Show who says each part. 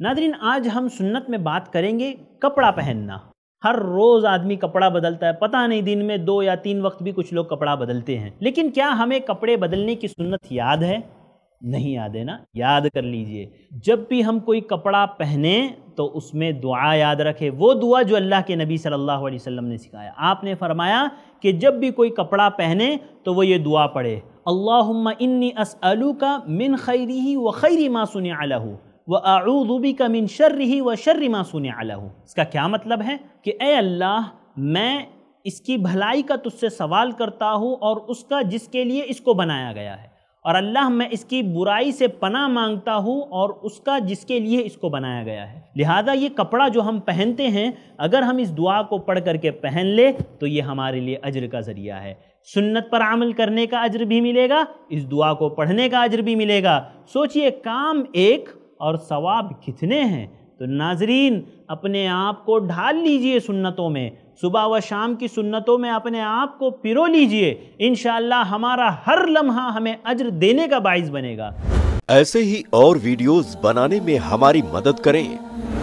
Speaker 1: Nadreen आज हम सुन्नत में बात करेंगे कपड़ा पहनना हर रोज़ आदमी कपड़ा बदलता है पता नहीं दिन में दो या तीन वक्त भी कुछ लोग कपड़ा बदलते हैं लेकिन क्या हमें कपड़े बदलने की सुन्नत याद है नहीं याद है ना याद कर लीजिए जब भी हम कोई कपड़ा पहने तो उसमें दुआ याद रखें वो दुआ जो अल्लाह के नबी सल्लल्लाहु अलैहि वसल्लम ने सिखाया आपने फरमाया कि जब भी कोई कपड़ा पहने तो वो ये दुआ पढ़े अल्लाह इन्नी असअलू का मिन खैरी ही व खैरी माँ सुन व आऊदूबी का मिन शर्र ही व शर्र मासून हूँ इसका क्या मतलब है कि ए अल्लाह मैं इसकी भलाई का तुझसे सवाल करता हूँ और उसका जिसके लिए इसको बनाया गया है और अल्लाह मैं इसकी बुराई से पना मांगता हूँ और उसका जिसके लिए इसको बनाया गया है लिहाजा ये कपड़ा जो हम पहनते हैं अगर हम इस दुआ को पढ़ करके पहन ले तो ये हमारे लिए अजर का ज़रिया है सुन्नत पर अमल करने का अजर भी मिलेगा इस दुआ को पढ़ने का अजर भी मिलेगा सोचिए काम एक और सवाब कितने हैं तो नाजरीन अपने आप को ढाल लीजिए सुन्नतों में सुबह व शाम की सुन्नतों में अपने आप को पिरो लीजिए इन हमारा हर लम्हा हमें अज्र देने का बाइस बनेगा
Speaker 2: ऐसे ही और वीडियोस बनाने में हमारी मदद करें